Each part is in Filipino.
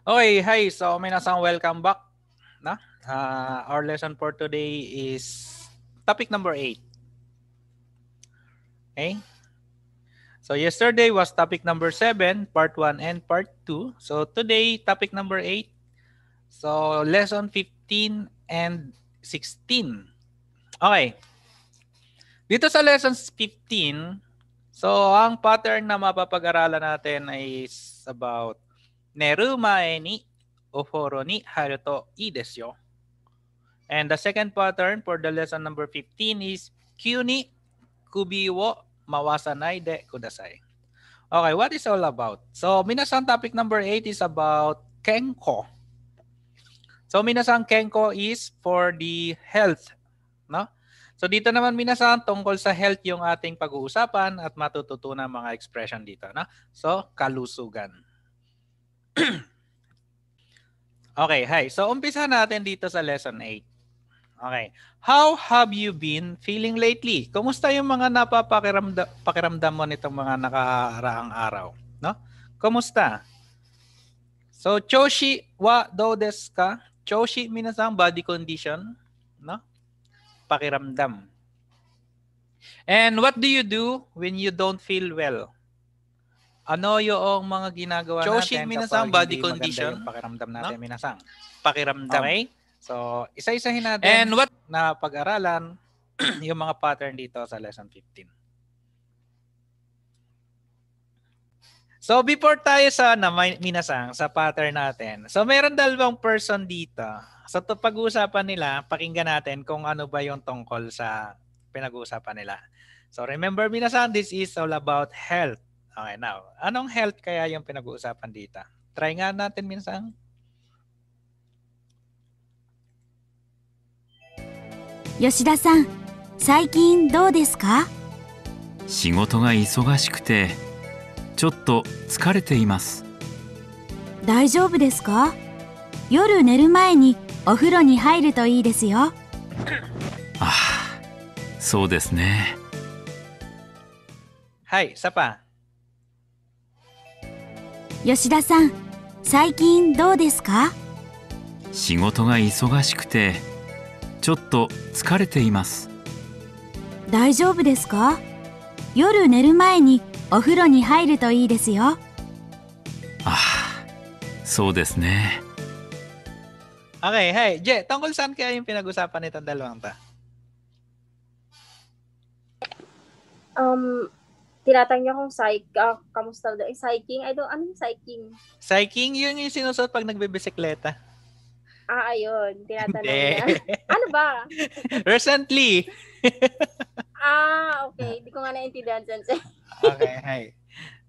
Okay, hi. So, may nasang welcome back. Na? Uh, our lesson for today is topic number 8. Okay? So, yesterday was topic number 7, part 1 and part 2. So, today, topic number 8. So, lesson 15 and 16. Okay. Dito sa lesson 15, so, ang pattern na mapapag-aralan natin is about 寝る前にお風呂に入るといいですよ。And e the second pattern for the lesson number 15 is 急に首を回さないでください。Okay, what is all about? So, minasan topic number 8 is about kenko. So, minasan kenko is for the health. No? So, dito naman minasan tungkol sa health yung ating pag-uusapan at matututunan mga expression dito. No? So, kalusugan. okay, hi. So, umpisa natin dito sa lesson 8. Okay. How have you been feeling lately? Kumusta yung mga napapakiramdam pakiramdam mo nitong mga nakaraang araw? No? Kumusta? So, Choshi wa do desu ka? Choshi minasang body condition, no? Pakiramdam. And what do you do when you don't feel well? Ano yung mga ginagawa Choshin natin Minasang kapag body hindi condition? yung pakiramdam natin, No? Minasang. Pakiramdam. Okay? So, isa-isahin natin And what na pag-aralan yung mga pattern dito sa lesson 15. So, before tayo sa na, ano, minasang, sa pattern natin. So, meron dalawang person dito. So, pag-uusapan nila, pakinggan natin kung ano ba yung tungkol sa pinag-uusapan nila. So, remember minasang, this is all about health. Okay, now, anong health kaya yung pinag-uusapan dito? Try nga natin minsan. Yoshida さん、最近どうですか仕事が忙しくて、ちょっと疲れています。大丈夫ですか夜寝る前にお風呂に入るといいですよ。ああ、そうですね。はい、サパン。吉田さん最近どうですか仕事が忙しくてちょっと疲れています大丈夫ですか夜寝る前にお風呂に入るといいですよあそうですね Okay, hey, j tungkol saan kaya yung pinag-usapan nitong dalawang ta? Um, tinatanong niya kung psych, uh, kamusta daw. Eh, psyching? I don't, ano yung psyching? Psyching, yun yung sinusuot pag nagbibisikleta. Ah, ayun. Tinatanong niya. ano ba? Recently. ah, okay. Hindi ko nga naintindihan dyan. okay, hi.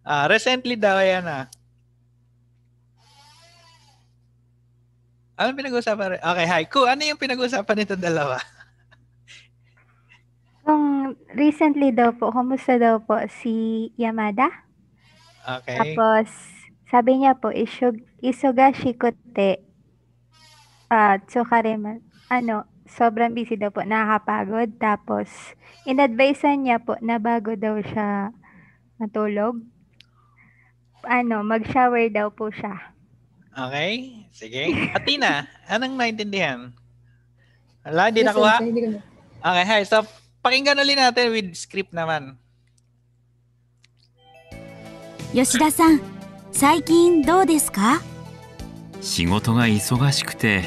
Uh, recently daw yan ah. Ano pinag-uusapan? Okay, hi. Ku, ano yung pinag-uusapan nito dalawa? Yung recently daw po, kumusta daw po si Yamada? Okay. Tapos, sabi niya po, isug, isuga shikote, uh, tsukarema, ano, sobrang busy daw po, nakakapagod. Tapos, inadvise niya po na bago daw siya matulog, ano, mag-shower daw po siya. Okay, sige. Atina, anong naintindihan? Wala, hindi yes, nakuha? okay, hi. So, pakinggan ulit natin with script naman. 吉田さん、最近どうですか仕事が忙しくて、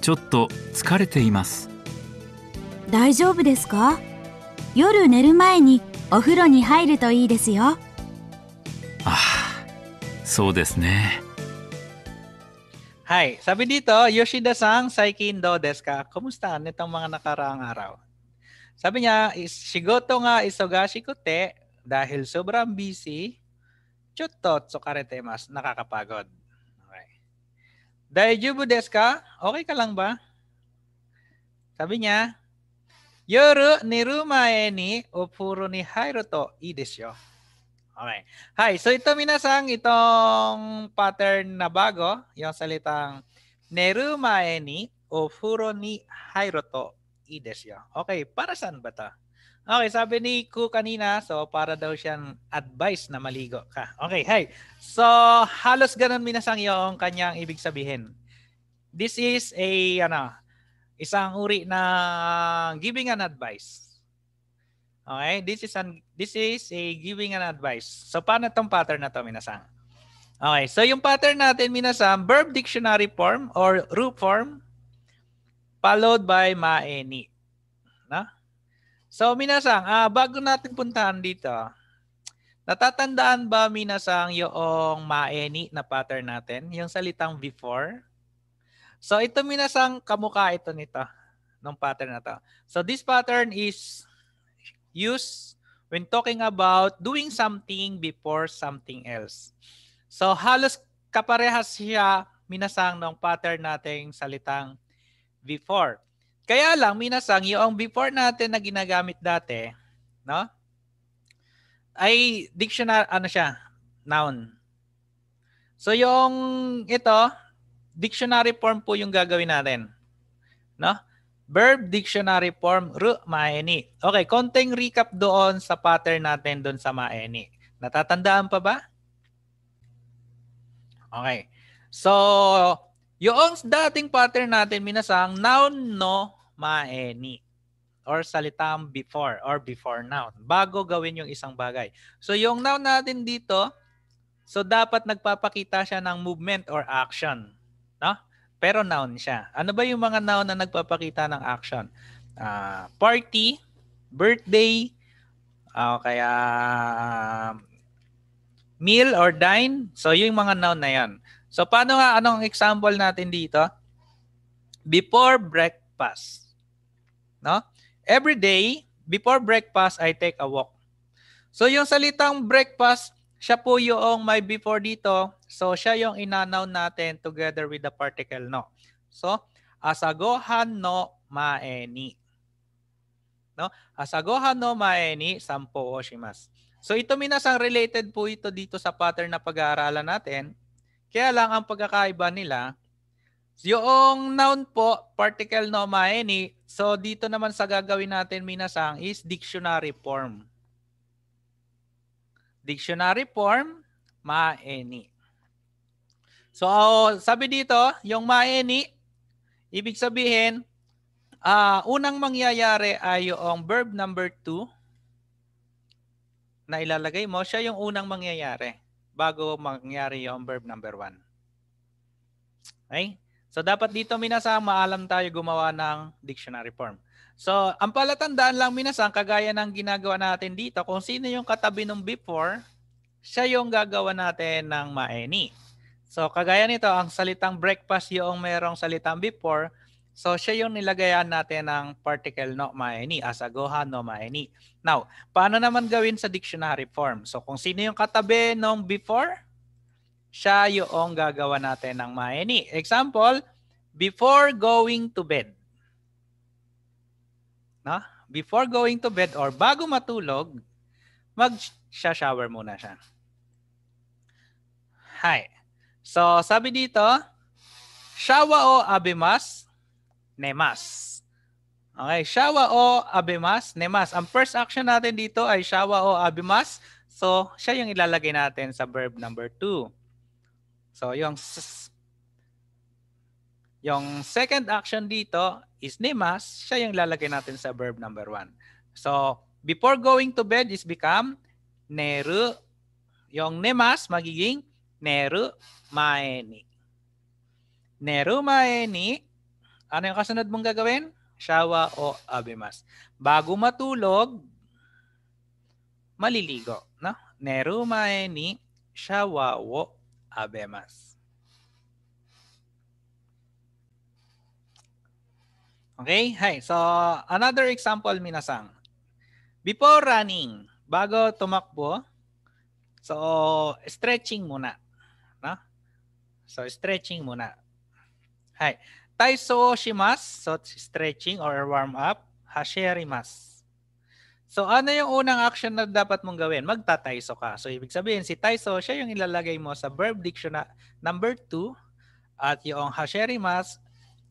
ちょっと疲れています。大丈夫ですか夜寝る前にお風呂に入るといいですよ。ああ、そうですね。はい、サ a ディ d i 吉田さん、最近どうですか Kumusta? Netong mga n Sabi niya, shigoto nga isogashikute dahil sobrang busy, chutto tsukarete mas nakakapagod. Okay. Daijubu desu ka? Okay ka lang ba? Sabi niya, Yoru ni rumae ni opuro ni hairo to yo. Okay. Hi, so ito minasang itong pattern na bago, yung salitang nerumae ni ofuro ni hairo to Ides Okay, para saan ba ta? Okay, sabi ni Ku kanina, so para daw siyang advice na maligo ka. Okay, hey. So, halos ganun minasang yung kanyang ibig sabihin. This is a, ano, isang uri na giving an advice. Okay, this is an this is a giving an advice. So paano tong pattern na to minasang? Okay, so yung pattern natin minasang verb dictionary form or root form followed by maeni. Na? So minasang, ah, bago natin puntahan dito, natatandaan ba minasang yung maeni na pattern natin? Yung salitang before? So ito minasang kamukha ito nito, ng pattern na to. So this pattern is used when talking about doing something before something else. So halos kaparehas siya minasang ng pattern nating salitang before. Kaya lang, minasang, yung before natin na ginagamit dati, no? Ay dictionary, ano siya? Noun. So yung ito, dictionary form po yung gagawin natin. No? Verb dictionary form ru maeni. Okay, konting recap doon sa pattern natin doon sa maeni. Natatandaan pa ba? Okay. So, yung dating pattern natin, minasang, noun no maeni. Or salitang before or before noun. Bago gawin yung isang bagay. So yung noun natin dito, so dapat nagpapakita siya ng movement or action. No? Pero noun siya. Ano ba yung mga noun na nagpapakita ng action? Uh, party, birthday, uh, kaya uh, meal or dine. So yung mga noun na yan. So paano nga anong example natin dito? Before breakfast. No? Every day before breakfast I take a walk. So yung salitang breakfast, siya po yung may before dito. So siya yung inanoun natin together with the particle no. So asagohan no maeni. No? Asagohan no maeni sampo o shimas. So ito minasang related po ito dito sa pattern na pag-aaralan natin kaya lang ang pagkakaiba nila, yung noun po, particle nomaeni, so dito naman sa gagawin natin minasang is dictionary form. Dictionary form, maeni. So sabi dito, yung maeni, ibig sabihin, uh, unang mangyayari ay yung verb number 2 na ilalagay mo, siya yung unang mangyayari bago mangyari yung verb number 1. Okay? So dapat dito minasang maalam tayo gumawa ng dictionary form. So ang palatandaan lang minasang kagaya ng ginagawa natin dito kung sino yung katabi ng before, siya yung gagawa natin ng maeni. So kagaya nito, ang salitang breakfast yung merong salitang before, So siya yung nilagayan natin ng particle no maeni as a agoha no maeni. Now, paano naman gawin sa dictionary form? So kung sino yung katabi nung before, siya yung gagawa natin ng maeni. Example, before going to bed. No? Before going to bed or bago matulog, mag-shower muna siya. Hi. So sabi dito, shower o abimas Nemas. Okay, Shawa o Abimas, Nemas. Ang first action natin dito ay Shawa o Abimas. So, siya yung ilalagay natin sa verb number 2. So, yung yung second action dito is Nemas. Siya yung ilalagay natin sa verb number 1. So, before going to bed is become Neru. Yung Nemas magiging Neru Maeni. Neru Maeni ano yung kasunod mong gagawin? Shawa o abimas. Bago matulog, maliligo. No? Nerumae ni shawa o abemas. Okay? Hi. So, another example, minasang. Before running, bago tumakbo, so, stretching muna. No? So, stretching muna. Hi. Taiso shimas, so stretching or warm up. Hasherimas. So ano yung unang action na dapat mong gawin? Magtataiso ka. So ibig sabihin si taiso, siya yung ilalagay mo sa verb dictionary number 2 at yung hasherimas,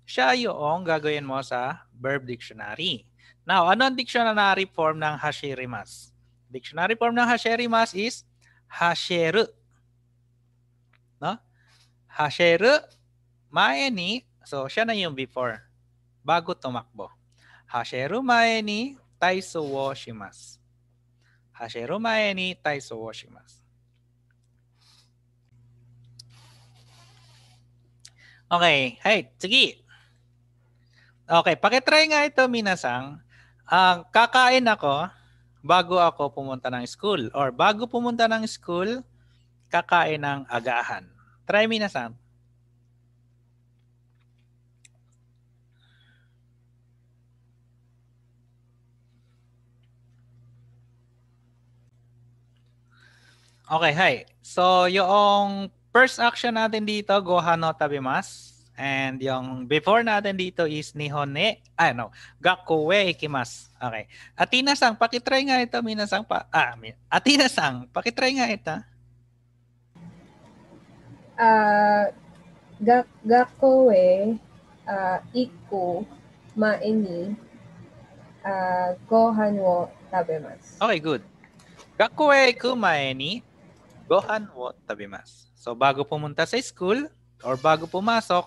siya yung gagawin mo sa verb dictionary. Now, ano ang dictionary form ng hasherimas? Dictionary form ng hasherimas is hasheru. No? Hasheru maeni So, siya na yung before. Bago tumakbo. Hashiru mae ni taiso wo shimasu. Hashiru mae ni taiso wo shimasu. Okay. Hey, sige. Okay, pakitry nga ito, Minasang. Uh, kakain ako bago ako pumunta ng school. Or bago pumunta ng school, kakain ng agahan. Try, Minasang. Okay, hi. So, yung first action natin dito, Gohan no Tabimas. And yung before natin dito is Nihone, ah no, Gakue Ikimas. Okay. Atina-sang, pakitry nga ito, Minasang. Pa, ah, Atina-sang, pakitry nga ito. Uh, ga- Gakue, uh, ah, Iku, Maeni, uh, Gohan wo Tabimas. Okay, good. Gakue Iku Maeni, Gohan wo tabimas. So bago pumunta sa school or bago pumasok,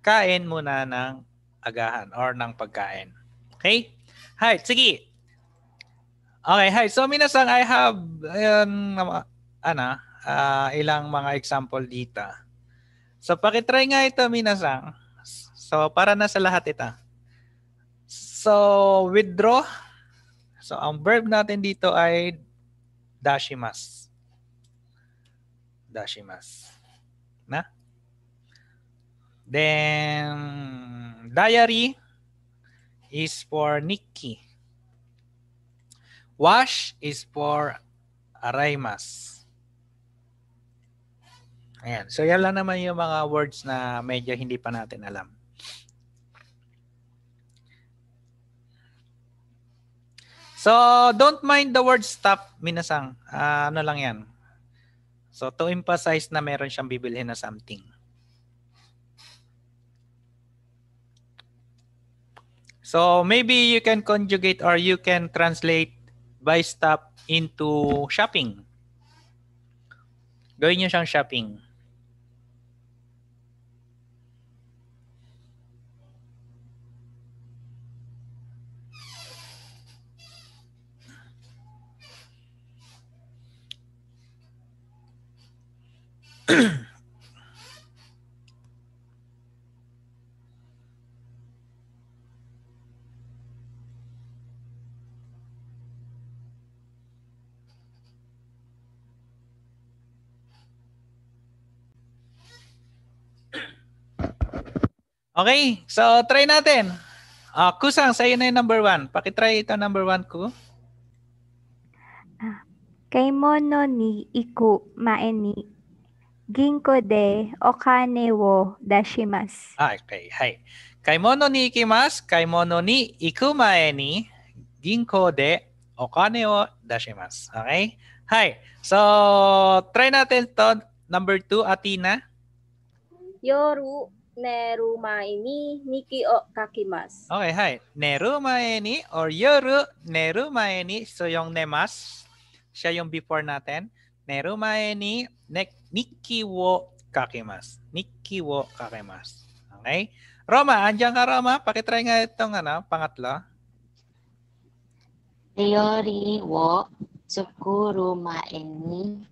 kain muna ng agahan or ng pagkain. Okay? Hi, sige. Okay, hi. So minasang I have ayun, ana, uh, ilang mga example dito. So paki-try nga ito minasang. So para na sa lahat ito. So withdraw. So ang verb natin dito ay dashimas dashimas. Na? Then, diary is for Nikki. Wash is for araimas. Ayan. So, yan lang naman yung mga words na medyo hindi pa natin alam. So, don't mind the word stop, minasang. Uh, ano lang yan? So to emphasize na meron siyang bibilhin na something. So maybe you can conjugate or you can translate buy stuff into shopping. Gawin niyo siyang shopping. Okay, so try natin. Uh, Kusang, sa'yo na yung number one. Pakitry ito number one ko. Ah, mono ni iku maeni de ah, de okane okane dashimasu. dashimasu. okay. Kaimono Kaimono ni ni ni ikimasu. Okay? はい。買い物に行きます。買い物に行く前に銀行でお金を出します。Okay? So, try natin to. Number two, Atina. Yoru neru mae ni niki o kakimas. Okay, hi. Neru mae ni or yoru neru maeni. So, yung nemas, siya yung before natin. nek 寝る前に、ね、Niki wo kakimas. Niki wo kakimas. Okay? Roma, andyan ka Roma? Pakitry nga itong ano, pangatlo. Theory wo tsukuru maeni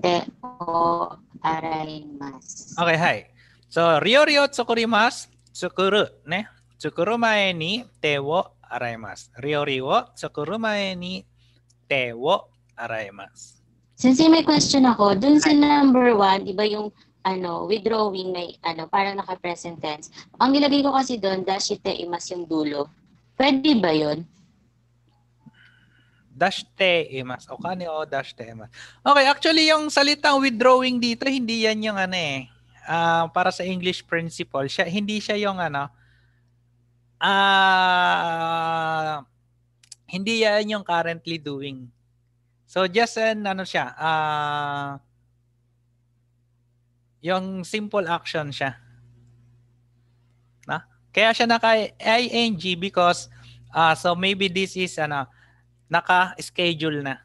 te o araimasu. Okay, hi. So, Rio ryo tsukurimasu, tsukuru, ne? Tsukuru mae ni te wo araimasu. Rio ryo tsukuru mae ni te wo araimasu. Since may question ako, dun sa number one, di ba yung ano, withdrawing may ano, para naka-present tense. Ang nilagay ko kasi doon, dashite imas yung dulo. Pwede ba yun? Dash te imas. O kani o dash te imas. Okay, actually yung salitang withdrawing dito, hindi yan yung ano eh. Uh, para sa English principle, siya, hindi siya yung ano, ah, uh, hindi yan yung currently doing So yes and ano siya, uh, yung simple action siya. Na? Kaya siya naka ing because uh, so maybe this is ano naka-schedule na.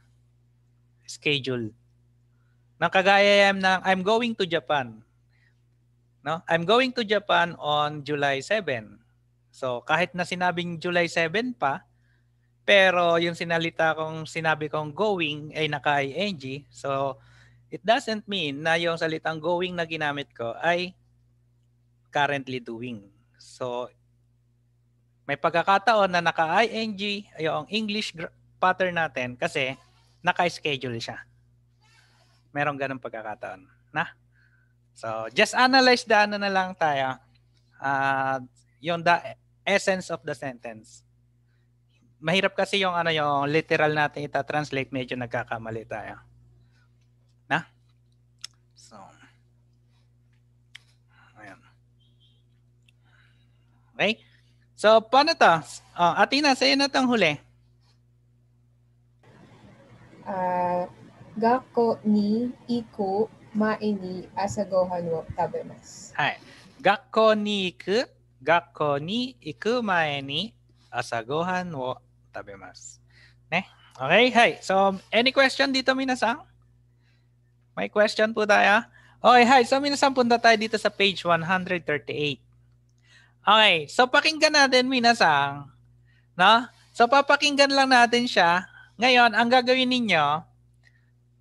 Schedule. Nang kagaya I'm na I'm going to Japan. No? I'm going to Japan on July 7. So kahit na sinabing July 7 pa, pero yung sinalita kong sinabi kong going ay naka-ing. So it doesn't mean na yung salitang going na ginamit ko ay currently doing. So may pagkakataon na naka-ing yung English pattern natin kasi naka-schedule siya. Merong ganung pagkakataon. Na? So just analyze the ano na lang tayo. Uh, yung the essence of the sentence mahirap kasi yung ano yung literal natin ita-translate medyo nagkakamali tayo. Na? So Ayan. Okay? So paano to? Uh, oh, Atina, sa'yo na tong huli. Uh, ah, gakko ni iku mae ni asagohan wo tabemasu. Hai. Gakko ni iku, gakko ni iku mae ni 朝ごはんを mas. Ne? Okay, hi. So, any question dito, minasang? May question po tayo? Okay, hi. So, minasang punta tayo dito sa page 138. Okay, so pakinggan natin, minasang. No? So, papakinggan lang natin siya. Ngayon, ang gagawin ninyo,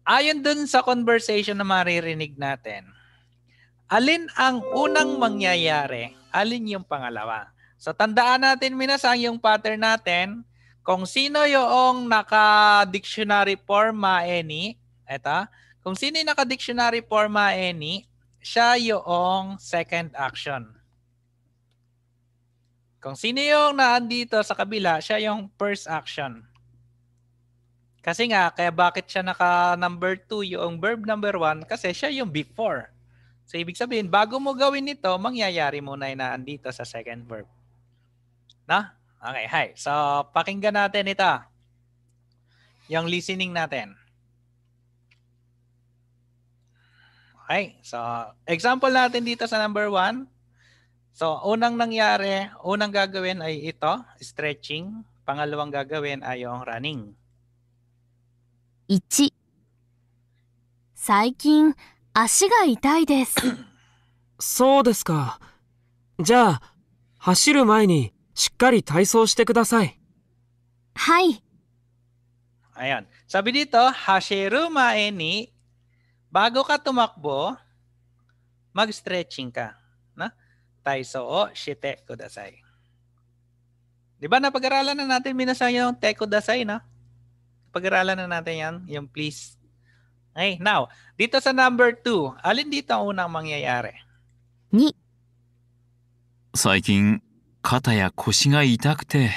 ayon dun sa conversation na maririnig natin, alin ang unang mangyayari, alin yung pangalawa. So tandaan natin minasang yung pattern natin, kung sino yung naka-dictionary forma any, eto, kung sino yung naka-dictionary forma any, siya yung second action. Kung sino yung naandito sa kabila, siya yung first action. Kasi nga, kaya bakit siya naka number 2 yung verb number 1? Kasi siya yung before. So ibig sabihin, bago mo gawin ito, mangyayari muna yung naandito sa second verb. Na? Okay, hi. So, pakinggan natin ito. Yung listening natin. Okay, so example natin dito sa number one. So, unang nangyari, unang gagawin ay ito, stretching. Pangalawang gagawin ay yung running. 1. 最近足が痛いです。そうですか。じゃあ、走る前に しっかり体操してください。はい。Ayan. Sabi dito, hashiru maeni, bago ka tumakbo, mag-stretching ka. Na? Taiso o shite kudasai. Di ba napag-aralan na natin minasay yung te kudasai no? Pag-aralan na natin yan, yung please. Okay, now, dito sa number 2, alin dito ang unang mangyayari? Ni. 最近肩や腰が痛くて。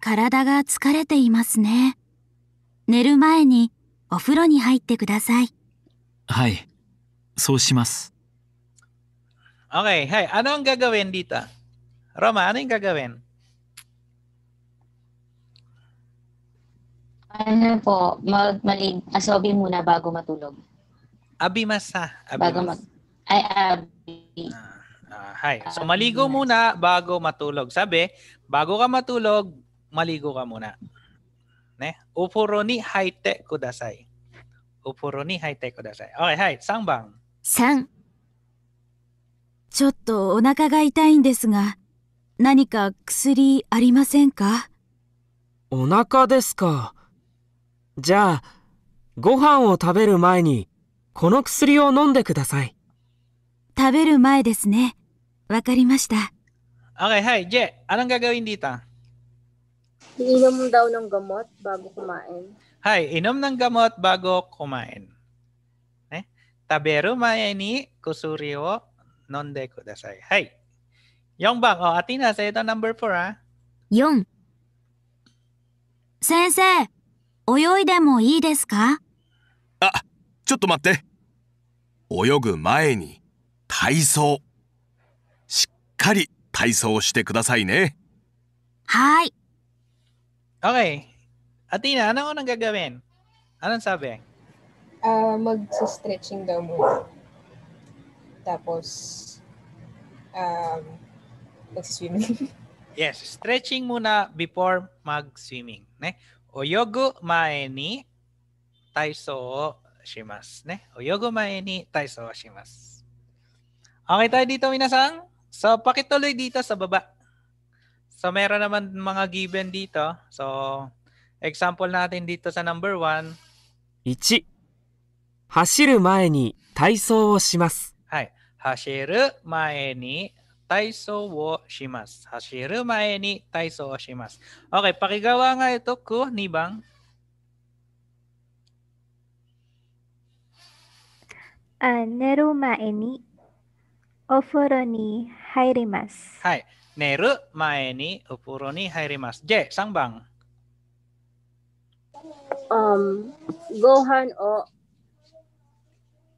体が疲れていますね。寝る前にお風呂に入ってください。はい、そうします。Okay, hey, ano ang gagawin dito? Roma, ano yung gagawin? Ano po, magmalig, asobi muna bago matulog. Abimasa. Abimasa. Bago mag... Ay, abi. Ah. Uh, hi. So maligo muna bago matulog. Sabi, bago ka matulog, maligo ka muna. Ne? Upuro ni haite kudasai. Upuro ni haite kudasai. Okay, hi. 3番。3。ちょっとお腹が痛いんですが、何か薬ありませんかお腹ですか。じゃあ、ご飯を食べる前に、この薬を飲んでください。食べる前ですね。わかりました。Okay, hi, Je. Anong gagawin dito? Iinom daw ng gamot bago kumain. Hi, inom ng gamot bago kumain. Eh? Taberu maya ni kusuri wo nonde kudasai. Hi. Yongbang, oh, Atina, sa ito number 4 ah. 4. 先生、泳いでもいいですかあ、ちょっと待って。泳ぐ前に体操。かり体操してくださいね。はい。Okay. Athena, ano ko nang gagawin? Anong sabi? Uh, Mag-stretching daw muna. Tapos, um, mag-swimming. yes, stretching muna before mag-swimming. Ne? Oyogo mae ni taiso shimasu. Ne? Oyogo mae ni taiso shimasu. Okay tayo dito, minasang? So, pakituloy dito sa baba. So, meron naman mga given dito. So, example natin dito sa number 1. shimasu. Okay, pakigawa nga ito ko ni Bang. Uh, ah, neru mae ni hairimas. hairimas. Hai. Neru mae ni Je, sangbang. Um, お風呂に入ります。はい。寝る前にお風呂に入ります。J、3番。Um, ご飯を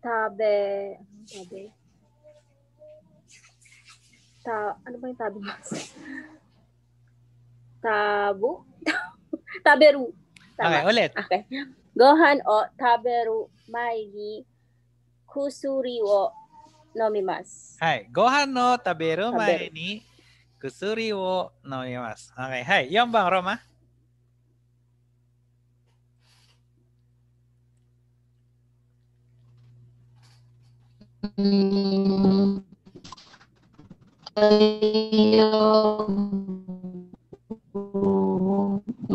食べ、食べ、た、ano ba yung tabi mas? Tabu? Taberu. Tama. Okay, ulit. Okay. Gohan o taberu mai ni kusuri wo 飲みます。はい。ご飯の食べる前に薬を飲みます。はい。はい。4番、ロマ。Ayom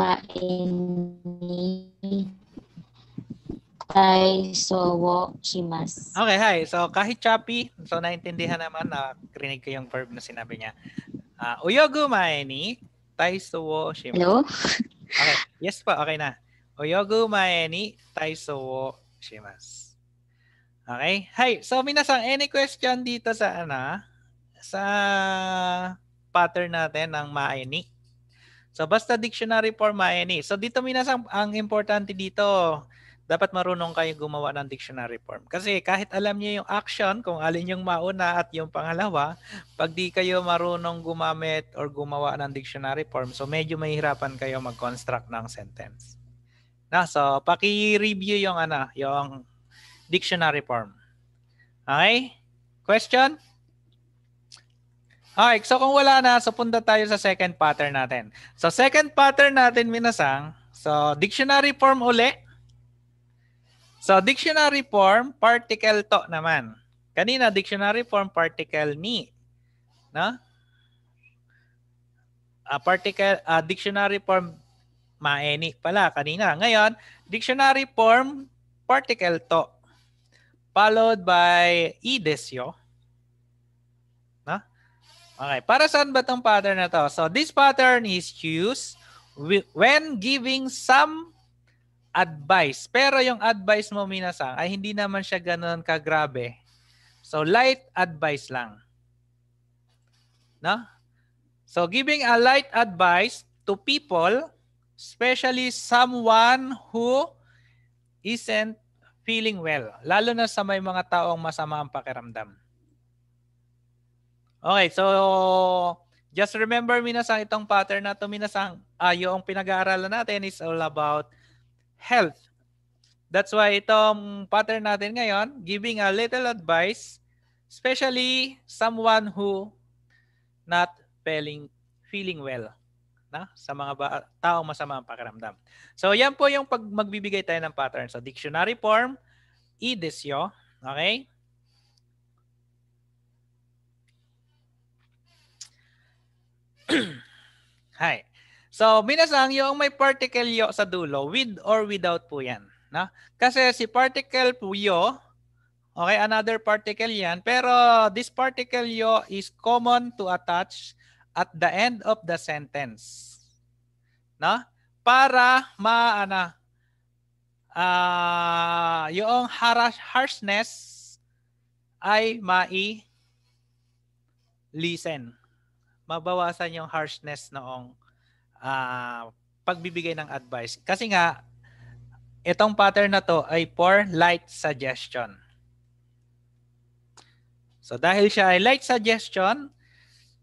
Hi, so wo shimas. Okay, hi. So kahit choppy, so naintindihan naman na krinig ko yung verb na sinabi niya. Uh, uyogu mai ni taiso wo shimas. Hello? okay, yes po, okay na. Uyogu mai ni taiso wo shimas. Okay? Hi. So minasang any question dito sa ana sa pattern natin ng ni? So basta dictionary for ni. So dito minasang ang importante dito dapat marunong kayo gumawa ng dictionary form. Kasi kahit alam niyo yung action, kung alin yung mauna at yung pangalawa, pag di kayo marunong gumamit or gumawa ng dictionary form, so medyo mahirapan kayo mag-construct ng sentence. Na, so paki-review yung ano, yung dictionary form. Okay? Question? Okay, so kung wala na, so punta tayo sa second pattern natin. So second pattern natin, minasang, so dictionary form uli, So, dictionary form, particle to naman. Kanina, dictionary form, particle ni. No? A ah, particle, uh, dictionary form, maeni pala kanina. Ngayon, dictionary form, particle to. Followed by idesyo. No? Okay, para saan ba itong pattern na to? So, this pattern is used when giving some advice. Pero yung advice mo, Minasang, ay hindi naman siya ganun kagrabe. So, light advice lang. No? So, giving a light advice to people, especially someone who isn't feeling well. Lalo na sa may mga taong masama ang pakiramdam. Okay, so just remember minasang itong pattern na to minasang uh, ah, yung pinag-aaralan natin is all about health. That's why itong pattern natin ngayon, giving a little advice, especially someone who not feeling, feeling well na sa mga ba- tao masama ang pakiramdam. So yan po yung pag magbibigay tayo ng pattern. So dictionary form, idesyo, okay? Hi. So, minasang yung may particle yo sa dulo, with or without po yan. No? Kasi si particle po yo, okay, another particle yan, pero this particle yo is common to attach at the end of the sentence. No? Para maana uh, yung harsh harshness ay mai listen. Mabawasan yung harshness noong uh, pagbibigay ng advice. Kasi nga, itong pattern na to ay for light suggestion. So dahil siya ay light suggestion,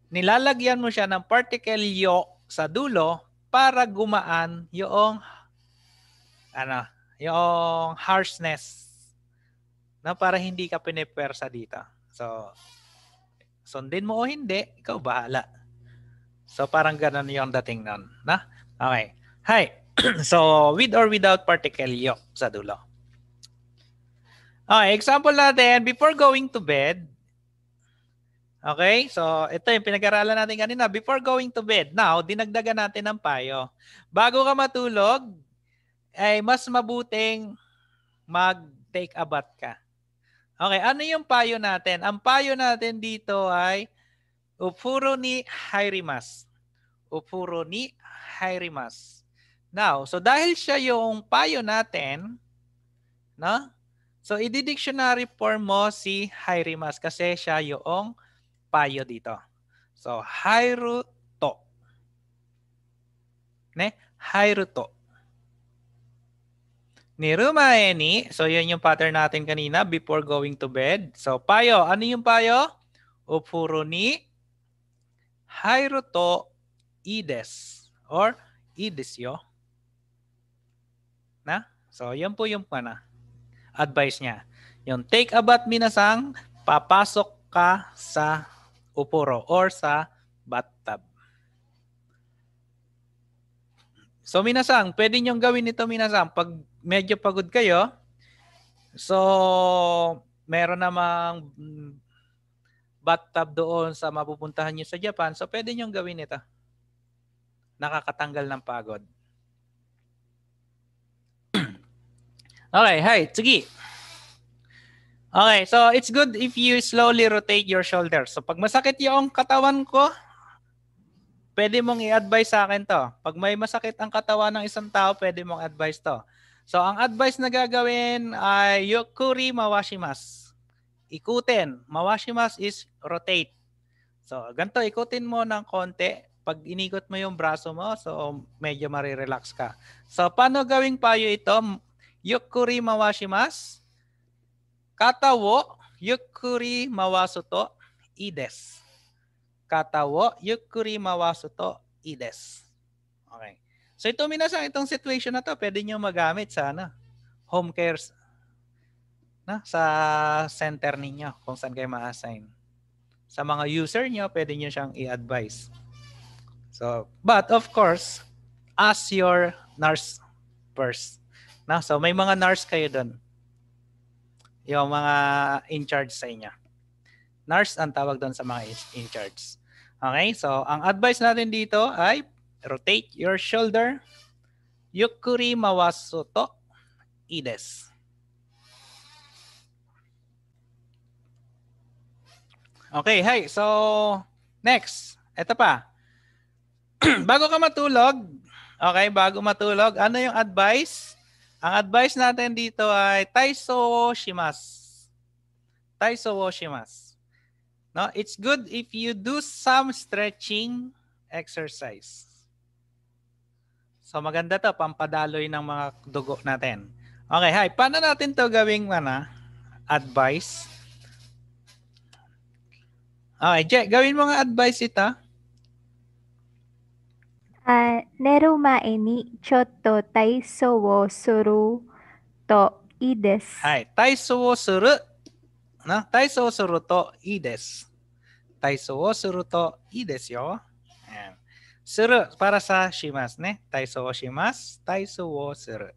nilalagyan mo siya ng particle yo sa dulo para gumaan yung ano, yung harshness na para hindi ka pinipersa dito. So, sundin mo o hindi, ikaw bahala. So parang ganun yung dating nun. Na? Okay. Hi. so with or without particle yo sa dulo. Okay, example natin, before going to bed, Okay? So, ito yung pinag-aralan natin kanina. Before going to bed, now, dinagdagan natin ng payo. Bago ka matulog, ay mas mabuting mag-take a bath ka. Okay, ano yung payo natin? Ang payo natin dito ay Upuro ni Hirimas. Upuro ni Hirimas. Now, so dahil siya yung payo natin, no? So i-dictionary form mo si Hairimas kasi siya yung payo dito. So Hairuto. Ne? Hiruto. Nirumae ni, so yun yung pattern natin kanina before going to bed. So payo, ano yung payo? Upuro ni Hairo to ides or ides yo. Na? So, yan po yung pana. Advice niya. Yung take a bath minasang, papasok ka sa upuro or sa bathtub. So minasang, pwede niyong gawin ito minasang pag medyo pagod kayo. So meron namang bathtub doon sa mapupuntahan nyo sa Japan, so pwede nyo gawin ito. Nakakatanggal ng pagod. okay, hi, sige. Okay, so it's good if you slowly rotate your shoulders. So pag masakit yung katawan ko, pwede mong i-advise sa akin to. Pag may masakit ang katawan ng isang tao, pwede mong advise to. So ang advice na gagawin ay yukuri mawashimasu ikutin. Mawashimas is rotate. So, ganito, ikutin mo ng konti. Pag inikot mo yung braso mo, so medyo marirelax ka. So, paano gawing payo ito? Yukuri mawashimas. Katawo, yukuri mawasuto, ides. Katawo, yukuri mawasuto, ides. Okay. So ito minasang itong situation na to, pwede niyo magamit sa ano, home care na sa center ninyo kung saan kayo ma-assign. Sa mga user niyo, pwede niyo siyang i-advise. So, but of course, as your nurse first. No? So, may mga nurse kayo doon. Yung mga in-charge sa inyo. Nurse ang tawag doon sa mga in-charge. Okay? So, ang advice natin dito ay rotate your shoulder. Yukuri mawasuto ides. Okay, hi. so next, eto pa. bago ka matulog, okay, bago matulog, ano yung advice? Ang advice natin dito ay taiso Shimas. Taiso Shimas. No, it's good if you do some stretching exercise. So maganda to, pampadaloy ng mga dugo natin. Okay, hi. Paano natin to gawing mana? advice? Okay, Che, gawin mo nga advice ita. Uh, neru maeni chotto taiso wo suru to ides. Hai, taiso wo suru. Na, taiso wo suru to ides. Taiso wo suru to ides yo. Ayan. Suru para sa shimas ne. Taiso wo shimas, taiso wo suru.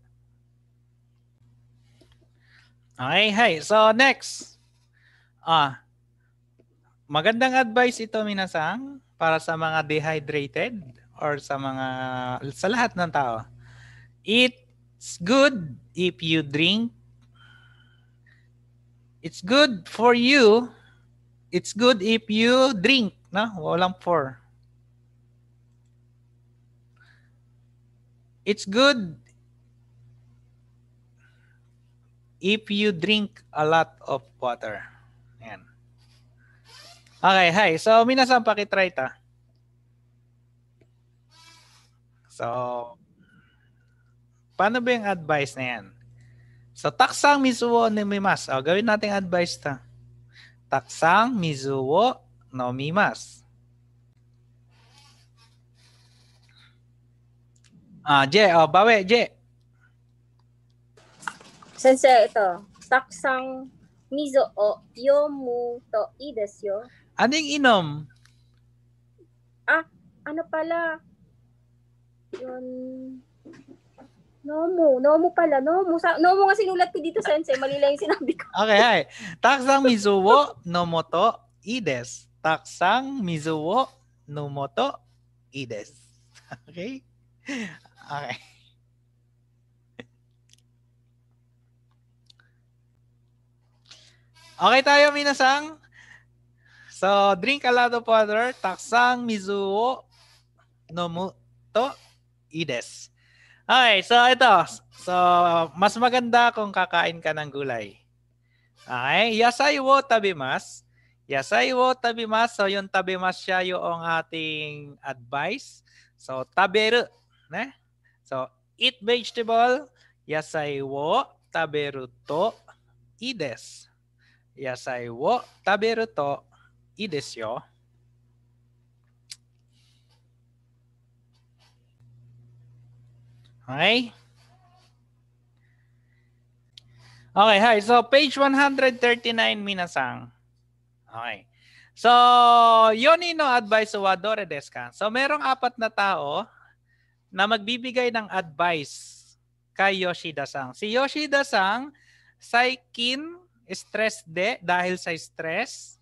Okay, hey, so next. Ah, uh, Magandang advice ito, Minasang, para sa mga dehydrated or sa mga sa lahat ng tao. It's good if you drink. It's good for you. It's good if you drink, no? Walang for. It's good if you drink a lot of water. Okay, hi. So, minasan pakitry ta. Ah? So, paano ba yung advice na yan? So, taksang mizuo ni mimas. O, oh, gawin natin advice ta. Taksang mizuo no mimas. Ah, Je. O, oh, bawe, Je. Sensei, ito. Taksang mizuo yomu to i desu yo. Anong inom? Ah, ano pala? Yun. Nomo, nomo pala, nomo. Sa, nomo nga sinulat ko dito, sensei. Mali lang yung sinabi ko. okay, ay. Taksang Mizuwo, nomoto, ides. Taksang Mizuwo, nomoto, ides. Okay? Okay. Okay tayo, Minasang? So, drink a lot of water. Taksang Mizuo to Ides. Okay, so ito. So, mas maganda kung kakain ka ng gulay. Okay? Yasai wo tabimas. Yasai wo tabimas. So, yung tabimas siya yung ating advice. So, taberu. Ne? So, eat vegetable. Yasai wo taberu to ides. Yasai wo taberu to i ですよ。Okay? Okay, hi. So, page 139, minasang. Okay. So, yoni no advice wadore desu So, merong apat na tao na magbibigay ng advice kay Yoshida-sang. Si Yoshida-sang, saikin stress de dahil sa stress.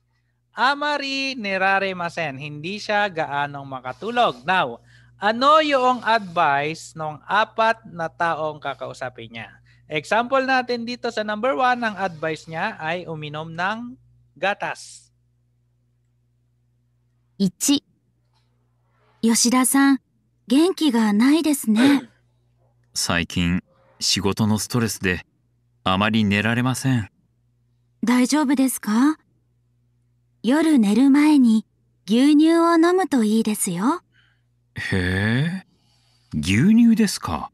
Amari niraremasen. Hindi siya gaanong makatulog. Now, ano yung advice ng apat na taong kakausapin niya? Example natin dito sa number one, ang advice niya ay uminom ng gatas. 1. 吉田さん、元気がないですね。最近、仕事のストレスであまり寝られません。大丈夫ですか 夜寝る前に牛乳を飲むといいですよ。へえ、牛乳ですか。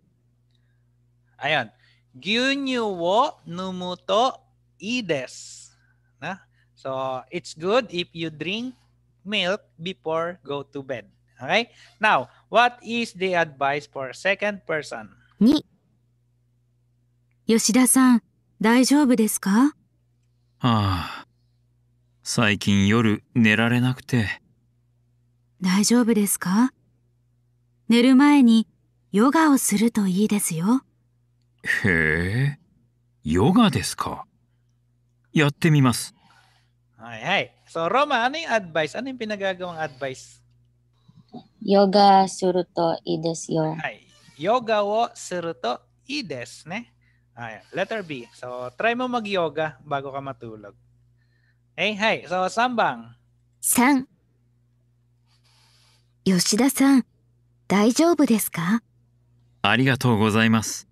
あや、牛乳を飲むといいです。な。So, it's good if you drink milk before go to bed. Okay? Now, what is the advice for second person? 2. 吉田さん、大丈夫ですかああ、最近夜寝られなくて。大丈夫ですか寝る前にヨガをするといいですよ。へえ、ヨガですか。やってみます。はいはい。So, Roma, ano yung advice? Ano yung pinagagawang advice? Yoga するといいですよ。はい。Yoga をするといいですね。はい。Letter B. So, try mo mag-yoga bago ka matulog. はいはい、そう3番。3吉田さん、大丈夫ですかありがとうございます。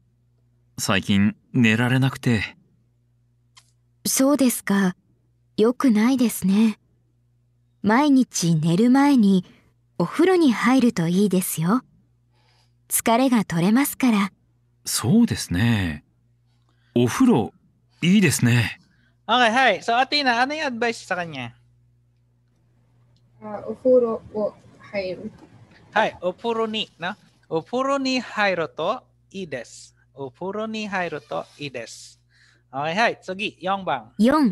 最近寝られなくて。そうですか。良くないですね。毎日寝る前にお風呂に入るといいですよ。疲れが取れますから。そうですね。お風呂、いいですね。Okay, hi. So Athena, ano yung advice sa kanya? Uh, ofuro wo hairu. Hi, ofuro ni, no? Ofuro ni hairu to ides. Ofuro ni hairu to ides. Okay, hi. Sugi, yong bang. Yong.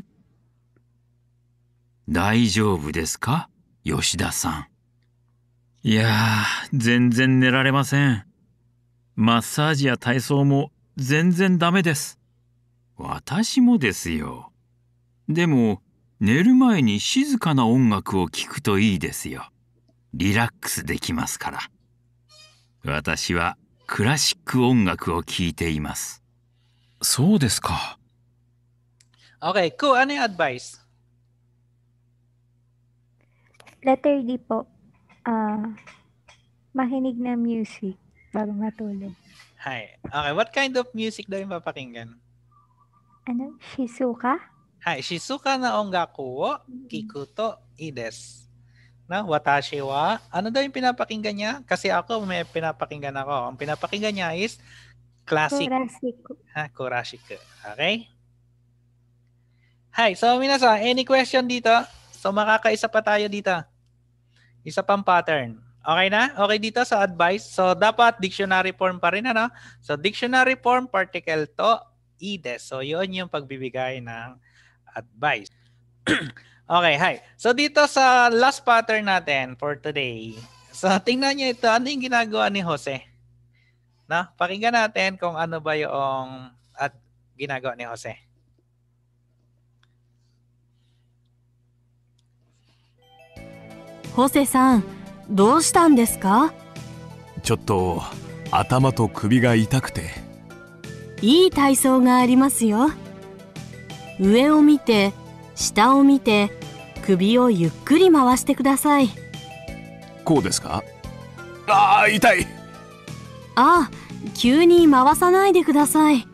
大丈夫ですか吉田さん。いやー、全然寝られません。マッサージや体操も全然ダメです。私もですよ。でも寝る前に静かな音楽を聴くといいですよ。リラックスできますから。私はクラシック音楽を聴いています。そうですか。Okay, Ku, ano yung advice? Letter D po. Uh, makinig na music bago matulog. Hi. Okay, what kind of music daw yung papakinggan? Ano? Shizuka? はい、静かな音楽を聞くといいです。Na, watashi wa. Ano daw yung pinapakinggan niya? Kasi ako, may pinapakinggan ako. Ang pinapakinggan niya is classic. Kurashiku. Ha, kurashiku. Okay? Hi, so minasa, any question dito? So makakaisa pa tayo dito. Isa pang pattern. Okay na? Okay dito sa advice. So dapat dictionary form pa rin ano? So dictionary form particle to ides. So yun yung pagbibigay ng advice. okay, hi. So dito sa last pattern natin for today. So tingnan niyo ito, ano yung ginagawa ni Jose? No? Pakinggan natin kung ano ba yung at ginagawa ni Jose. Jose さん、どうしたんですかちょっと頭と首が痛くて。いい体操がありますよ。上を見て下を見て首をゆっくり回してくださいこうですかああ痛いああ急に回さないでください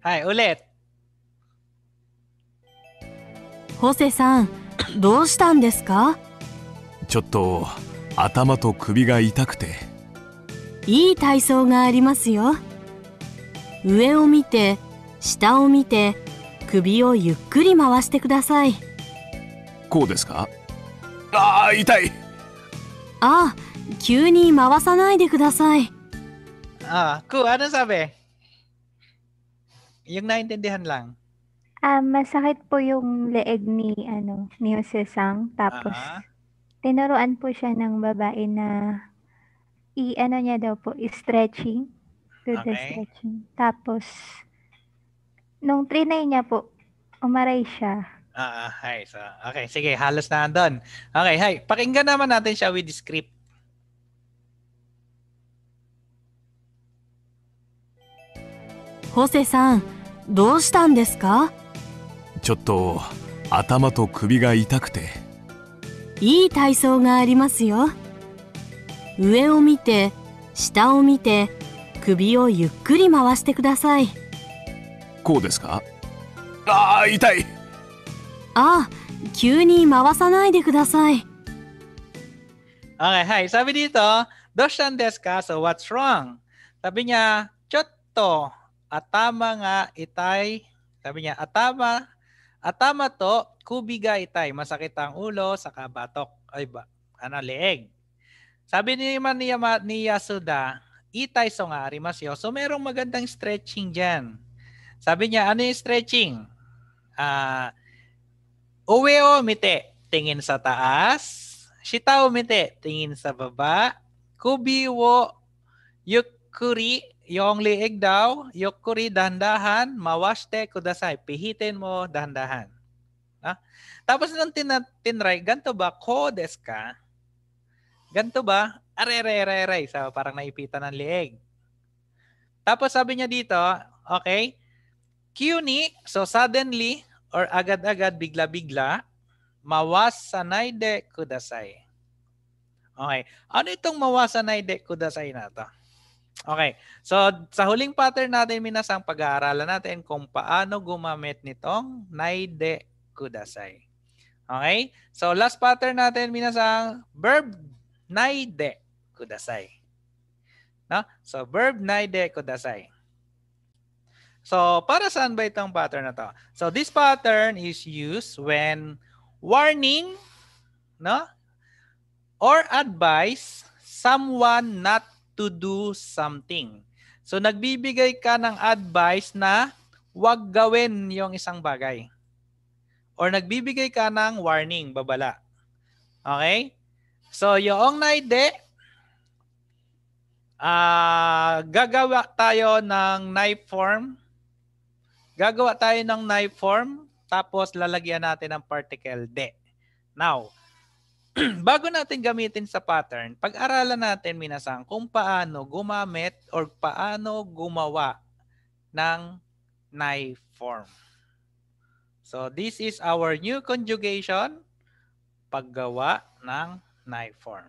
はいウれホセさんどうしたんですかちょっと頭と首が痛くていい体操がありますよ上を見て下を見て首をゆっくり回してくださいこうですかああ痛いああ急に回さないでください Ah, Ku, ano sabi? Yung n a i n t i n h a masakit po yung leeg ni ano, ni Jose Sang tapos Ah, tinuruan po siya ng babae na i ano niya daw po, i-stretching. t o the Okay. stretching. Tapos Nung trinay niya po, umaray siya. Ah, uh, hi. So, okay, sige, halos na a n doon. Okay, hi. Pakinggan naman natin siya with the script. Jose さん、どうしたんですかちょっと頭と首が痛くて。いい体操がありますよ。上を見て、下を見て、首をゆっくり回してください。こうですかああ痛いああ急に回さないでください Okay, hi. Sabi dito, dosyan desu ka, so what's wrong? Sabi niya, chotto, atama nga itay. Sabi niya, atama, atama to, kubiga itay. Masakit ang ulo, saka batok. Ay ba, ano, leeg. Sabi ni man ni, ni Yasuda, itay songari yo. So merong magandang stretching dyan. Sabi niya, ano yung stretching? Uh, ah, uwi o mite, tingin sa taas. Shita o mite, tingin sa baba. Kubi wo yukuri, yung liig daw, yukuri dahan-dahan, mawashte kudasay, pihitin mo dahan-dahan. Ah? Tapos nung tin- tinry, ganto ba, kodes ka? Ganto ba? Arere-re-re. So, parang naipitan ng liig. Tapos sabi niya dito, okay, Kyuni, so suddenly or agad-agad, bigla-bigla, mawasanay de kudasay. Okay. Ano itong mawasanay de kudasay na to? Okay. So, sa huling pattern natin, minasang pag-aaralan natin kung paano gumamit nitong naide kudasay. Okay? So, last pattern natin, minasang verb naide kudasai. No? So, verb naide kudasai. So, para saan ba itong pattern na to? So, this pattern is used when warning no? or advice someone not to do something. So, nagbibigay ka ng advice na huwag gawin yung isang bagay. Or nagbibigay ka ng warning, babala. Okay? So, yung naide, uh, gagawa tayo ng knife form Gagawa tayo ng knife form tapos lalagyan natin ng particle D. Now, bago natin gamitin sa pattern, pag-aralan natin minasang kung paano gumamit or paano gumawa ng knife form. So this is our new conjugation, paggawa ng knife form.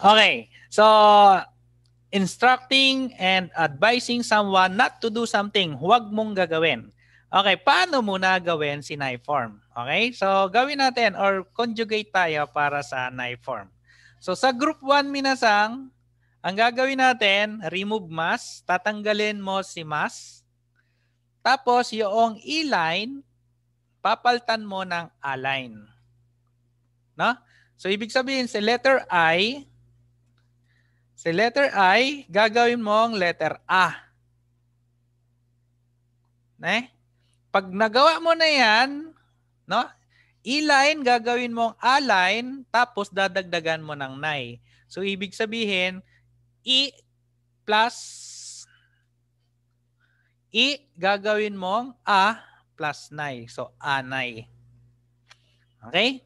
Okay, so instructing and advising someone not to do something, huwag mong gagawin. Okay, paano muna gawin si form? Okay, so gawin natin or conjugate tayo para sa form. So sa group 1 minasang, ang gagawin natin, remove mas, tatanggalin mo si mas. Tapos yung e-line, papaltan mo ng align. No? So ibig sabihin sa si letter I, sa letter I, gagawin mo ang letter A. Ne? Pag nagawa mo na yan, no? E-line, gagawin mo ang A-line, tapos dadagdagan mo ng nai. So, ibig sabihin, E plus E, gagawin mong A plus nai. So, anay. Okay?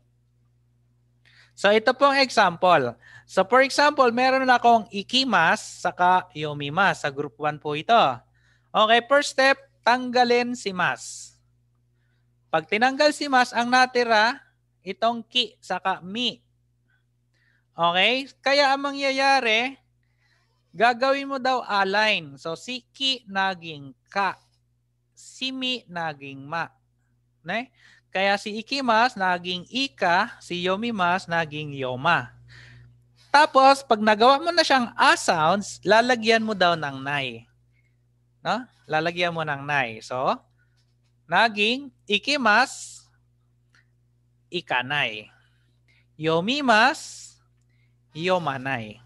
So ito po ang example. So for example, meron na akong ikimas saka yomimas. Sa group 1 po ito. Okay, first step, tanggalin si mas. Pag tinanggal si mas, ang natira, itong ki saka mi. Okay? Kaya ang mangyayari, gagawin mo daw align. So si ki naging ka, si mi naging ma. Okay? Kaya si Ikimas naging Ika, si Yomimas naging Yoma. Tapos, pag nagawa mo na siyang A sounds, lalagyan mo daw ng nai. No? Lalagyan mo ng nai. So, naging ikimas, Ikanai. Yomimas, yomanay.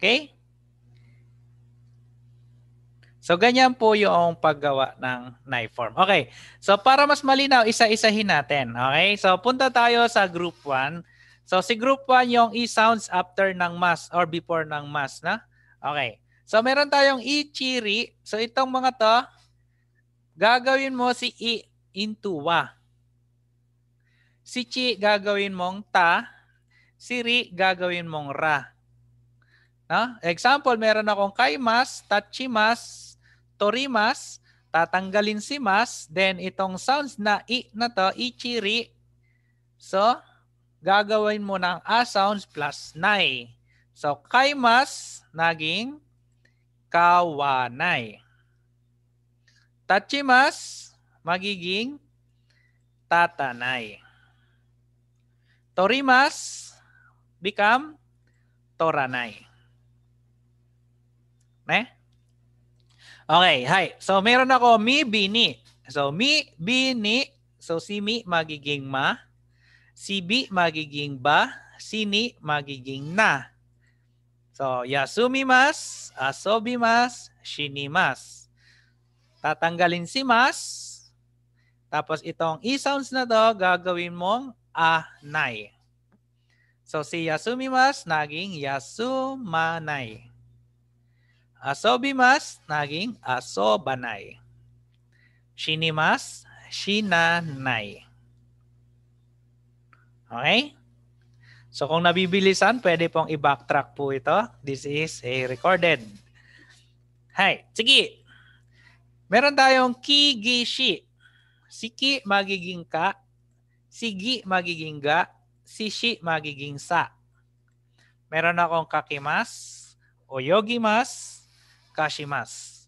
Okay? So ganyan po yung paggawa ng knife form. Okay. So para mas malinaw, isa-isahin natin. Okay? So punta tayo sa group 1. So si group 1 yung E sounds after ng mas or before ng mas na. Okay. So meron tayong E chiri. So itong mga to gagawin mo si E into wa. Si chi gagawin mong ta, si ri gagawin mong ra. No? Example, meron akong tachi mas, torimas, tatanggalin si mas, then itong sounds na i na to, ichiri. So, gagawin mo ng a sounds plus nai. So, kay mas, naging kawanay. Tachimas, magiging tatanay. Torimas, become toranay. Ne? Okay, hi. So, meron ako mi, bini. So, mi, bini. So, si mi magiging ma. Si bi magiging ba. Si ni magiging na. So, yasumimas, asobimas, shinimas. Tatanggalin si mas. Tapos itong e-sounds na to, gagawin mong anay. So, si yasumimas naging yasumanay. Asobimas naging asobanay. Shinimas, shinanay. Okay? So kung nabibilisan, pwede pong i-backtrack po ito. This is a recorded. Hi, sige. Meron tayong kigishi. Si ki magiging ka, si gi magiging ga, si magiging sa. Meron akong kakimas o yogimas kashimas.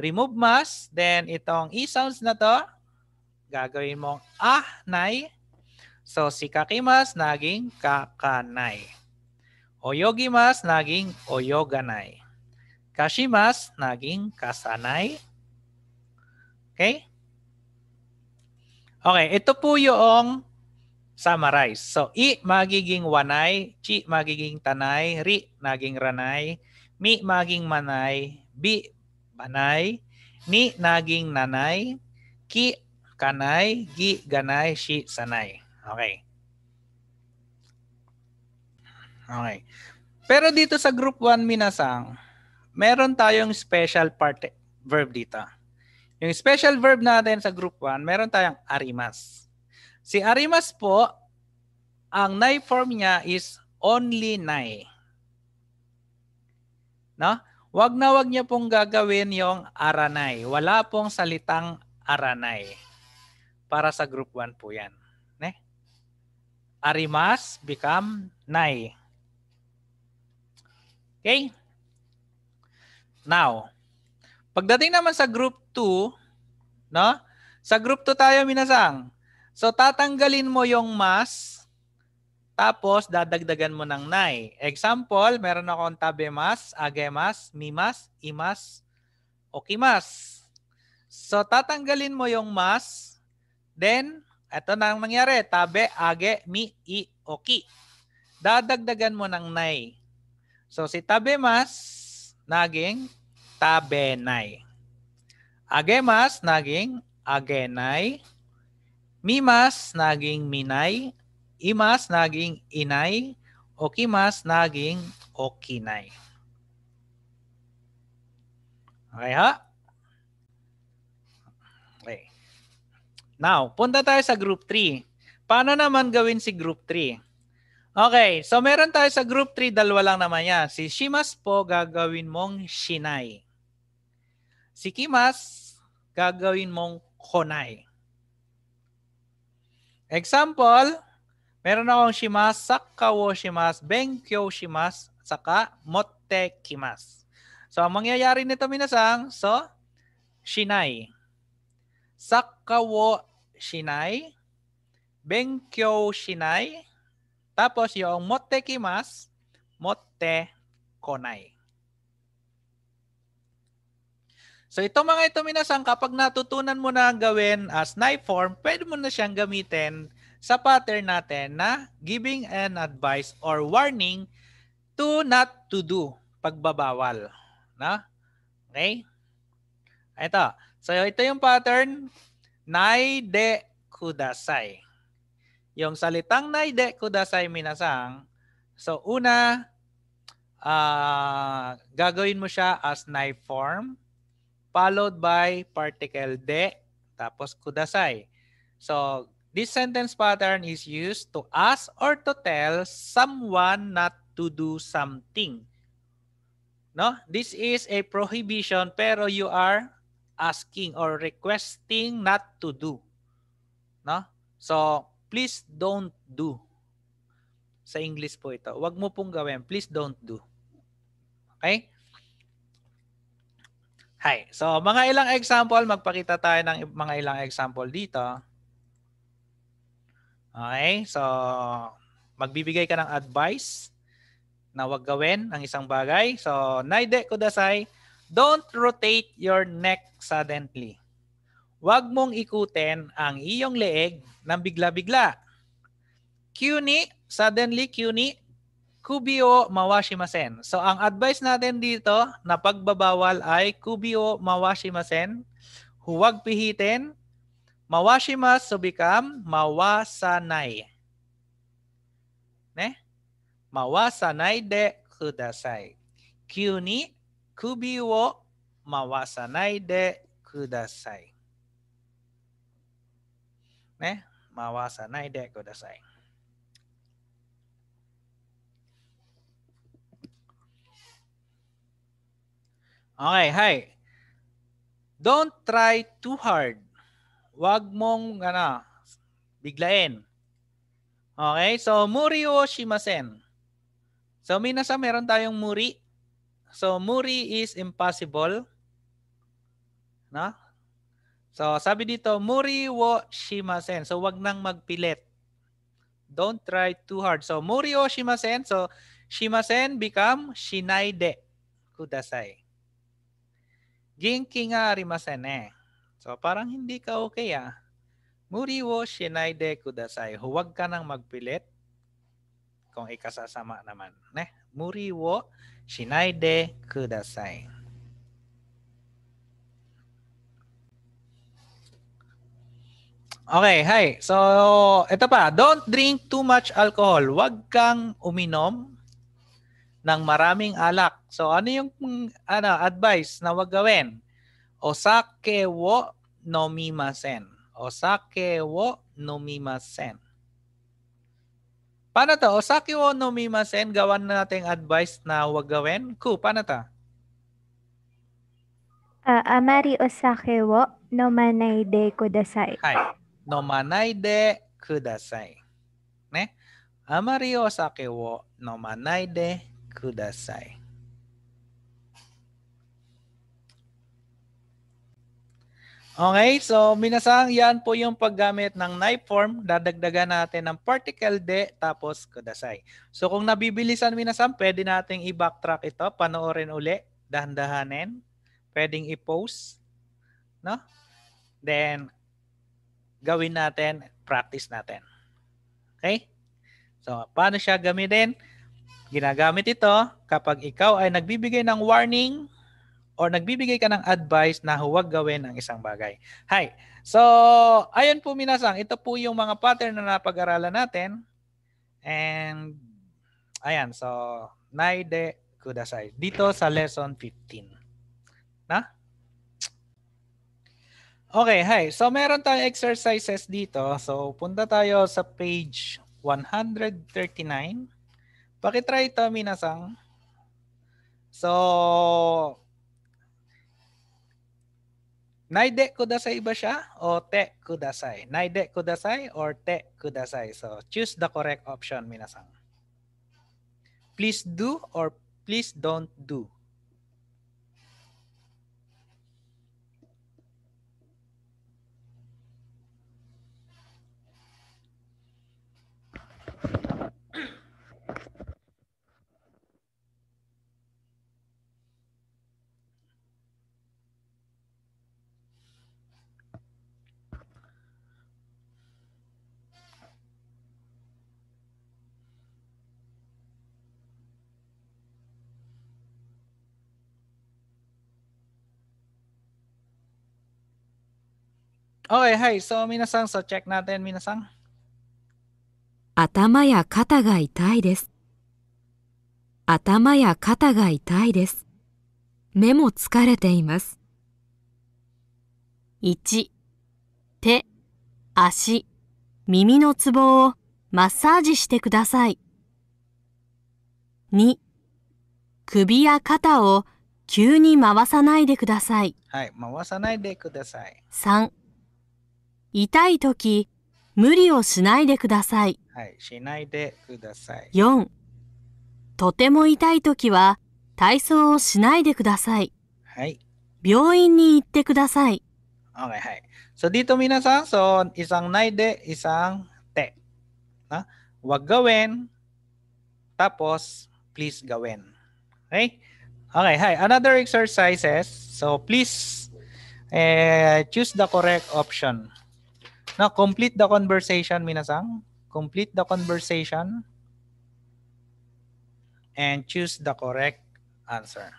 Remove mas, then itong e sounds na to, gagawin mong ah, nai. So si kakimas naging kakanay. Oyogimas naging oyoganay. Kashimas naging kasanay. Okay? Okay, ito po yung summarize. So, i magiging wanay, chi magiging tanay, ri naging ranay, Mi maging manay. Bi banay. Ni naging nanay. Ki kanay. Gi ganay. si sanay. Okay. Okay. Pero dito sa group 1 minasang, meron tayong special part eh, verb dito. Yung special verb natin sa group 1, meron tayong arimas. Si arimas po, ang nai form niya is only nai. No? Wag na wag niya pong gagawin yung aranay. Wala pong salitang aranay. Para sa group 1 po yan. Ne? Arimas become nai. Okay? Now, pagdating naman sa group 2, no? Sa group 2 tayo minasang. So tatanggalin mo yung mas tapos, dadagdagan mo ng nai. Example, meron akong tabemas, agemas, mimas, imas, o kimas. So, tatanggalin mo yung mas. Then, ito na ang nangyari. Tabe, age, mi, i, oki. Dadagdagan mo ng nai. So, si tabemas, naging tabenay. Agemas, naging agenay. Mimas, naging minay imas naging inay, okimas naging okinay. Okay ha? Okay. Now, punta tayo sa group 3. Paano naman gawin si group 3? Okay, so meron tayo sa group 3, dalawa lang naman yan. Si Shimas po, gagawin mong Shinai. Si Kimas, gagawin mong Konai. Example, Meron akong shimas, sakkawo shimasu, benkyo shimasu, saka motte kimasu. So, ang mangyayari nito minasang, so, shinai. Sakkawo shinai, benkyo shinai, tapos yung motte kimas, motte konai. So ito mga ito minasang kapag natutunan mo na gawin as knife form, pwede mo na siyang gamitin sa pattern natin na giving an advice or warning to not to do, pagbabawal. Na? Okay? Ito. So ito yung pattern, naide kudasai. Yung salitang naide kudasai minasang, so una, uh, gagawin mo siya as nai form, followed by particle de, tapos kudasai. So This sentence pattern is used to ask or to tell someone not to do something. No? This is a prohibition pero you are asking or requesting not to do. No? So, please don't do. Sa English po ito. Huwag mo pong gawin. Please don't do. Okay? Hi. So, mga ilang example, magpakita tayo ng mga ilang example dito. Okay? So, magbibigay ka ng advice na wag gawin ang isang bagay. So, naide kudasay, don't rotate your neck suddenly. Huwag mong ikutin ang iyong leeg ng bigla-bigla. Kyuni, suddenly kyuni, kubio mawashimasen. So, ang advice natin dito na pagbabawal ay kubio mawashimasen. Huwag pihitin Mawashimasu so become mawasanai. Ne? Mawasanai de kudasai. Kyu ni kubi wo mawasanai de kudasai. Ne? Mawasanai de kudasai. All right, hi. Don't try too hard. wag mong ano, biglain. Okay? So, muri o shimasen. So, minasa meron tayong muri. So, muri is impossible. No? So, sabi dito, muri wo shimasen. So, wag nang magpilit. Don't try too hard. So, muri o shimasen. So, shimasen become shinaide kudasai. Ginki nga rimasen eh. So parang hindi ka okay ah. Muri wo shinaide kudasai. Huwag ka nang magpilit kung ikasasama naman. Ne? Muri wo shinaide kudasai. Okay, hi. So, ito pa. Don't drink too much alcohol. Huwag kang uminom ng maraming alak. So, ano yung ano, advice na huwag gawin? Osake wo nomimasen. Osake wo nomimasen. Paano to? Osake wo nomimasen. Gawan na natin advice na huwag gawin. Ku, paano to? Uh, ah, amari ah, osake wo nomanai de kudasai. Hai. Nomanai de kudasai. Ne? Amari ah, osake wo nomanai de kudasai. Okay, so minasang yan po yung paggamit ng knife form. Dadagdagan natin ng particle de tapos kudasay. So kung nabibilisan minasang, pwede nating i-backtrack ito. Panoorin uli, dahan-dahanin. Pwedeng i-pause. No? Then, gawin natin, practice natin. Okay? So, paano siya gamitin? Ginagamit ito kapag ikaw ay nagbibigay ng warning or nagbibigay ka ng advice na huwag gawin ang isang bagay. Hi. So, ayun po minasang, ito po yung mga pattern na napag-aralan natin. And, ayan. So, naide kudasai. Dito sa lesson 15. Na? Okay, hi. So, meron tayong exercises dito. So, punta tayo sa page 139. Pakitry ito, minasang. So, Naide kudasai ba siya o te kudasai? Naide kudasai or te kudasai? So choose the correct option minasang. Please do or please don't do. Okay, hi. So, minasang, so check natin, 頭や肩が痛いです。頭や肩が痛いです。目も疲れています。1、手、足、耳のツボをマッサージしてください。2、首や肩を急に回さないでください。はい、回さないでください。3、痛い時無理をしないでください。はい、しないでください。4とても痛い時は体操をしないでください。はい。病院に行ってください。はいはい。So, dito みなさん、そう、いはんないはいさんて。な、わがわん、たぽす、please がわん。はい。Okay, hi. Another exercises. So please uh, choose the correct option. Now, complete the conversation, minasang. Complete the conversation and choose the correct answer.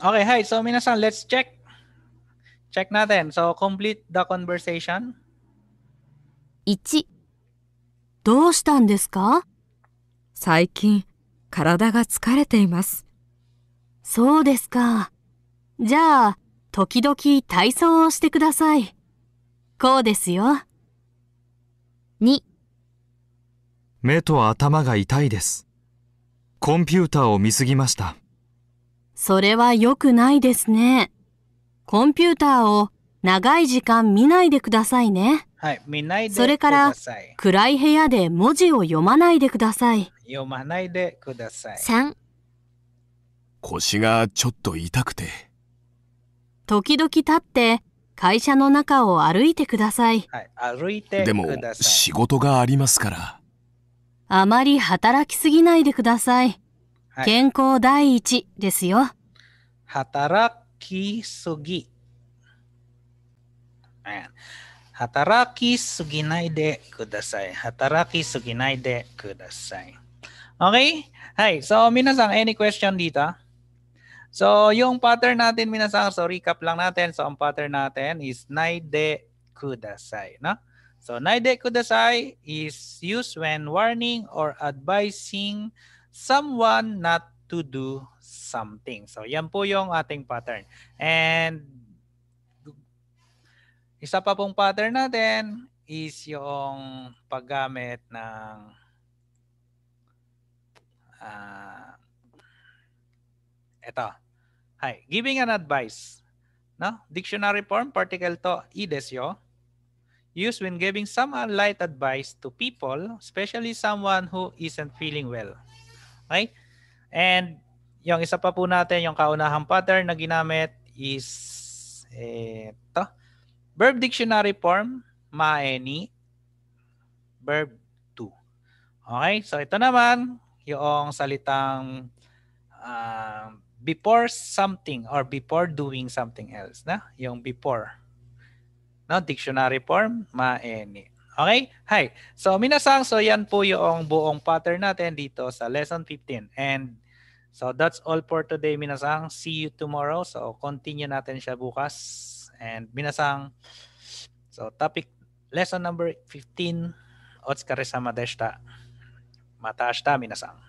Okay, hi. So, minasan, let's check. Check natin. So, complete the conversation. 1. どうしたんですか最近、体が疲れています。そうですか。じゃあ、時々体操をしてください。こうですよ。2目と頭が痛いです。コンピューターを見すぎました。それは良くないですね。コンピューターを長い時間見ないでくださいね。はい、見ないでそれから暗い部屋で文字を読まないでください。読まないでください。3腰がちょっと痛くて。時々立って会社の中を歩いてください。はい、歩いてでも仕事がありますから。あまり働きすぎないでください。はい、健康第一ですよ。働きすぎ。Ayan. 働きすぎないでください。働きすぎないでください。Okay? Hi. So, minasang, any question dito? So, yung pattern natin, minasang, so recap lang natin. So, ang pattern natin is naide kudasai. No? So, naide kudasai is used when warning or advising someone not to do something. So yan po yung ating pattern. And isa pa pong pattern natin is yung paggamit ng uh, ah, ito. Hi, giving an advice. No? Dictionary form, particle to, ides yo. Used when giving some light advice to people, especially someone who isn't feeling well. Okay? And yung isa pa po natin, yung kaunahang pattern na ginamit is ito. Verb dictionary form, maeni. Verb to. Okay? So ito naman, yung salitang uh, before something or before doing something else. na Yung before. No? Dictionary form, maeni. Okay? Hi. So, minasang, so yan po yung buong pattern natin dito sa lesson 15. And so, that's all for today, minasang. See you tomorrow. So, continue natin siya bukas. And minasang, so topic lesson number 15, Otsukaresama Deshta. Mata ashita, minasang.